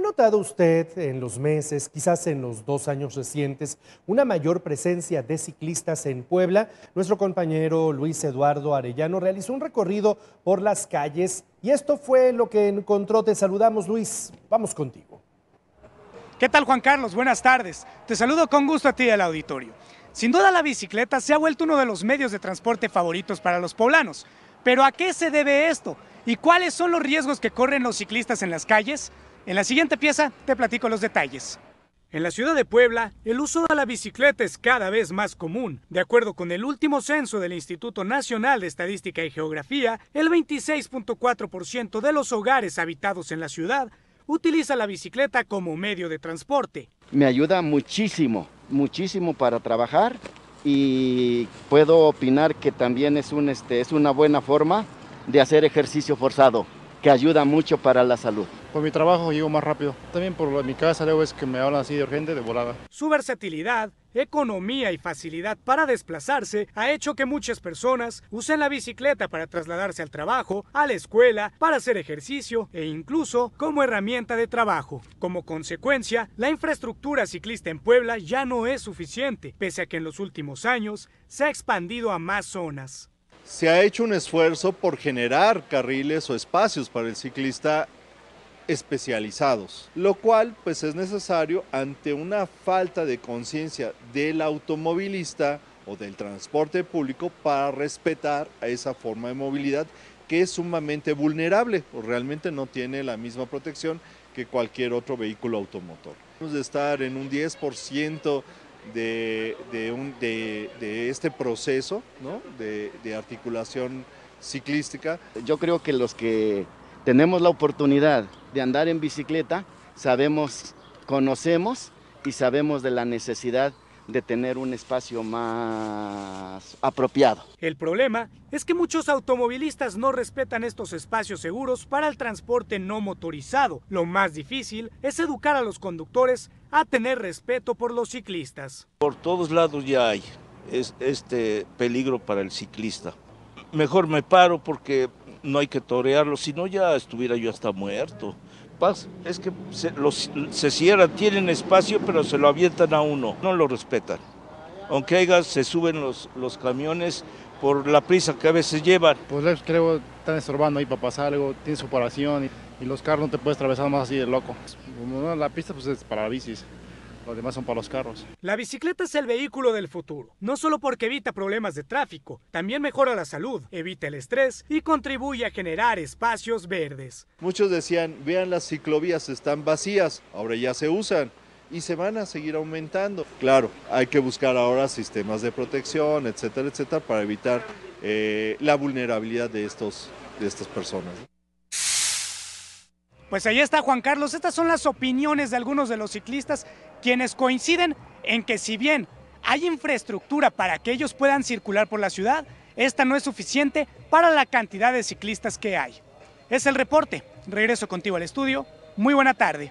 ¿Ha notado usted en los meses, quizás en los dos años recientes, una mayor presencia de ciclistas en Puebla? Nuestro compañero Luis Eduardo Arellano realizó un recorrido por las calles y esto fue lo que encontró. Te saludamos Luis, vamos contigo. ¿Qué tal Juan Carlos? Buenas tardes. Te saludo con gusto a ti y al auditorio. Sin duda la bicicleta se ha vuelto uno de los medios de transporte favoritos para los poblanos. Pero ¿a qué se debe esto? ¿Y cuáles son los riesgos que corren los ciclistas en las calles? En la siguiente pieza te platico los detalles. En la ciudad de Puebla, el uso de la bicicleta es cada vez más común. De acuerdo con el último censo del Instituto Nacional de Estadística y Geografía, el 26.4% de los hogares habitados en la ciudad utiliza la bicicleta como medio de transporte. Me ayuda muchísimo, muchísimo para trabajar y puedo opinar que también es, este, es una buena forma de hacer ejercicio forzado que ayuda mucho para la salud. Por mi trabajo llego más rápido. También por mi casa luego es que me hablan así de urgente, de volada. Su versatilidad, economía y facilidad para desplazarse ha hecho que muchas personas usen la bicicleta para trasladarse al trabajo, a la escuela, para hacer ejercicio e incluso como herramienta de trabajo. Como consecuencia, la infraestructura ciclista en Puebla ya no es suficiente, pese a que en los últimos años se ha expandido a más zonas se ha hecho un esfuerzo por generar carriles o espacios para el ciclista especializados, lo cual pues es necesario ante una falta de conciencia del automovilista o del transporte público para respetar a esa forma de movilidad que es sumamente vulnerable o realmente no tiene la misma protección que cualquier otro vehículo automotor. estar en un 10% de, de, este proceso de articulación ciclística. Yo creo que los que tenemos la oportunidad de andar en bicicleta, sabemos, conocemos y sabemos de la necesidad de tener un espacio más apropiado. El problema es que muchos automovilistas no respetan estos espacios seguros para el transporte no motorizado. Lo más difícil es educar a los conductores a tener respeto por los ciclistas. Por todos lados ya hay este peligro para el ciclista. Mejor me paro porque no hay que torearlo, si no ya estuviera yo hasta muerto es que se, cierran, tienen espacio, pero se lo avientan a uno, no lo respetan. Aunque se suben los, camiones por la prisa que a veces llevan. Pues creo que están estorbando ahí para pasar algo, tiene su y, los carros no te puedes atravesar más así de loco. la pista pues es para bicis. Los demás son para los carros. La bicicleta es el vehículo del futuro, no solo porque evita problemas de tráfico, también mejora la salud, evita el estrés y contribuye a generar espacios verdes. Muchos decían, vean las ciclovías están vacías, ahora ya se usan y se van a seguir aumentando. Claro, hay que buscar ahora sistemas de protección, etcétera, etcétera, para evitar eh, la vulnerabilidad de, estos, de estas personas. Pues ahí está Juan Carlos, estas son las opiniones de algunos de los ciclistas quienes coinciden en que si bien hay infraestructura para que ellos puedan circular por la ciudad, esta no es suficiente para la cantidad de ciclistas que hay. Es el reporte. Regreso contigo al estudio. Muy buena tarde.